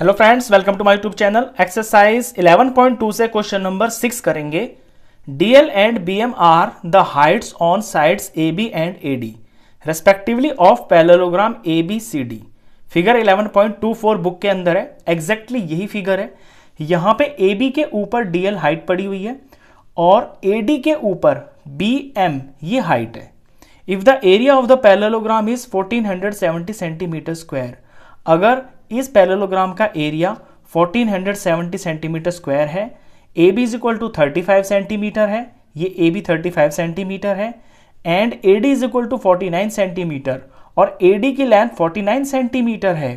hello friends welcome to my YouTube channel exercise 11.2 से question number six करेंगे DL and BM are the heights on sides A B and A D respectively of parallelogram A B C D figure 11.24 book के अंदर है exactly exactly यही figure है यहां पे A B के ऊपर डीएल हाइट पड़ी हुई है और ए डी के ऊपर बी एम ये हाइट है if the area of the parallelogram is fourteen centimetre square अगर इस पैरेललोग्राम का एरिया 1470 सेंटीमीटर स्क्वायर है A B is equal to thirty centimetre है ये ए बी थर्टी सेंटीमीटर है and A D is equal to forty centimetre और A D की length 49 centimetre है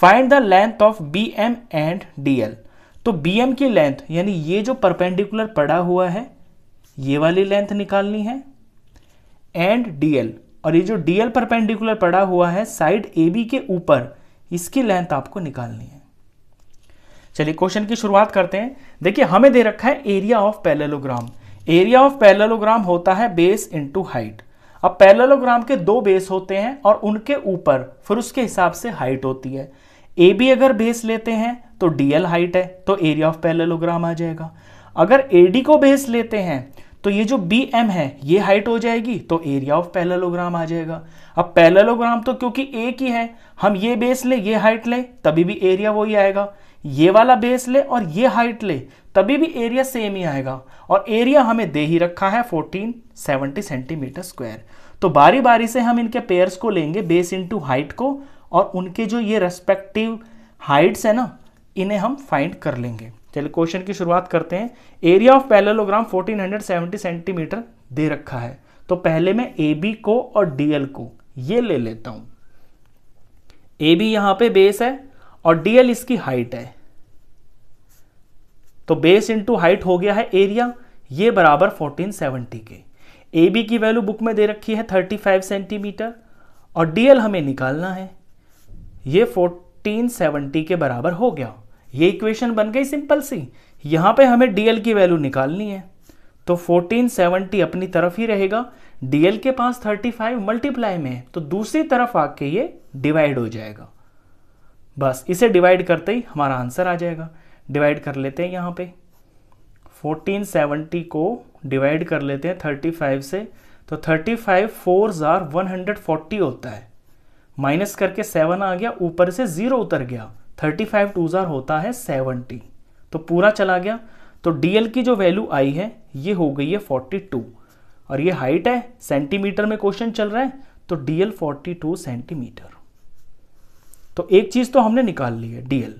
find the length of B M and D L तो B M की length यानी ये जो परपेंडिकुलर पड़ा हुआ है ये वाली लेंथ निकालनी है एंड डी एल और ये जो डी एल परपेंडिकुलर पड़ा हुआ है साइड ए बी के ऊपर इसकी लेंथ आपको निकालनी है चलिए क्वेश्चन की शुरुआत करते हैं देखिए हमें दे रखा है area of parallelogram area of parallelogram होता है बेस इंटू हाइट अब पैलेलोग्राम के दो बेस होते हैं और उनके ऊपर फिर उसके हिसाब से हाइट होती है ए बी अगर बेस लेते हैं तो डीएल हाइट है तो एरिया ऑफ पैलेलोग्राम आ जाएगा अगर ए डी को बेस लेते हैं तो ये जो बी एम है ये हाइट हो जाएगी तो एरिया ऑफ पैरेललोग्राम आ जाएगा अब पैरेललोग्राम तो क्योंकि एक ही है हम ये बेस ले ये हाइट ले तभी भी एरिया वही आएगा ये वाला बेस ले और ये हाइट ले तभी भी एरिया सेम ही आएगा और एरिया हमें दे ही रखा है 1470 सेंटीमीटर स्क्वायर तो बारी बारी से हम इनके पेयर्स को लेंगे बेस इनटू हाइट को और उनके जो ये रेस्पेक्टिव हाइट्स है ना इन्हें हम फाइंड कर लेंगे चलिए क्वेश्चन की शुरुआत करते हैं एरिया ऑफ पैरेललोग्राम 1470 सेंटीमीटर दे रखा है तो पहले मैं ए बी को और डी एल को ये ले लेता हूं ए बी यहां पे बेस है और डी एल इसकी हाइट है तो बेस इंटू हाइट हो गया है एरिया ये बराबर 1470 के ए बी की वैल्यू बुक में दे रखी है 35 सेंटीमीटर और डी एल हमें निकालना है ये 1470 के बराबर हो गया ये इक्वेशन बन गई सिंपल सी यहाँ पे हमें डीएल की वैल्यू निकालनी है तो 1470 अपनी तरफ ही रहेगा डीएल के पास 35 मल्टीप्लाई में तो दूसरी तरफ आके ये डिवाइड हो जाएगा बस इसे डिवाइड करते ही हमारा आंसर आ जाएगा डिवाइड कर लेते हैं यहाँ पे 1470 को डिवाइड कर लेते हैं 35 से तो 35 फाइव फोर ज़ार होता है माइनस करके सेवन आ गया ऊपर से ज़ीरो उतर गया थर्टी फाइव टू ज़ार होता है सेवनटी तो पूरा चला गया तो डीएल की जो वैल्यू आई है ये हो गई है फोर्टी टू और ये हाइट है सेंटीमीटर में क्वेश्चन चल रहा है तो डीएल फोर्टी टू सेंटीमीटर तो एक चीज़ तो हमने निकाल ली है डीएल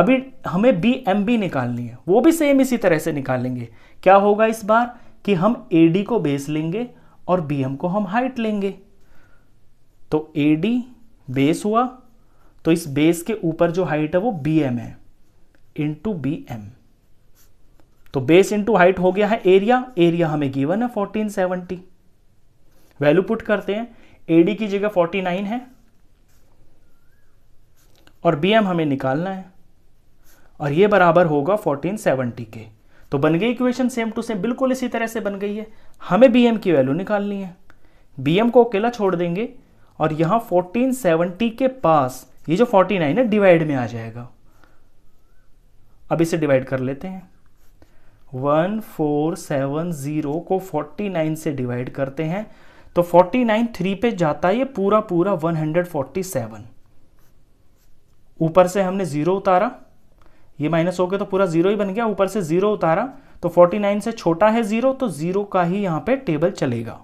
अभी हमें बी एम बी निकालनी है वो भी सेम इसी तरह से निकालेंगे क्या होगा इस बार कि हम ए डी को बेस लेंगे और बी एम को हम हाइट लेंगे तो ए डी बेस हुआ तो इस बेस के ऊपर जो हाइट है वो बी एम है इंटू बी एम तो बेस इंटू हाइट हो गया है एरिया एरिया हमें गिवन है फोर्टीन सेवनटी वैल्यू पुट करते हैं एडी की जगह फोर्टी नाइन है और बी एम हमें निकालना है और ये बराबर होगा फोर्टीन सेवनटी के तो बन गई इक्वेशन सेम टू सेम बिल्कुल इसी तरह से बन गई है हमें बी एम की वैल्यू निकालनी है बी एम को अकेला छोड़ देंगे और यहां फोर्टीन सेवनटी के पास ये जो 49 है डिवाइड में आ जाएगा अब इसे डिवाइड कर लेते हैं वन फोर सेवन ज़ीरो को 49 से डिवाइड करते हैं तो 49 थ्री पे जाता है ये पूरा पूरा 147 ऊपर से हमने ज़ीरो उतारा ये माइनस हो गया तो पूरा ज़ीरो ही बन गया ऊपर से ज़ीरो उतारा तो 49 से छोटा है ज़ीरो तो ज़ीरो का ही यहां पे टेबल चलेगा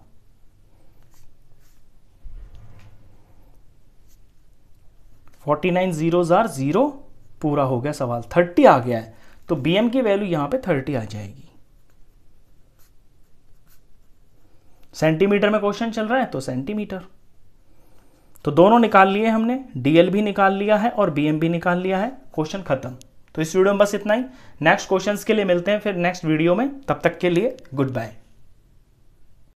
forty nine zeros are zero पूरा हो गया सवाल थर्टी आ गया है तो बी एम की वैल्यू यहां पे थर्टी आ जाएगी सेंटीमीटर में क्वेश्चन चल रहा है तो सेंटीमीटर तो दोनों निकाल लिए हमने डीएल भी निकाल लिया है और बीएम भी निकाल लिया है क्वेश्चन खत्म तो इस वीडियो में बस इतना ही नेक्स्ट क्वेश्चंस के लिए मिलते हैं फिर नेक्स्ट वीडियो में तब तक के लिए गुड बाय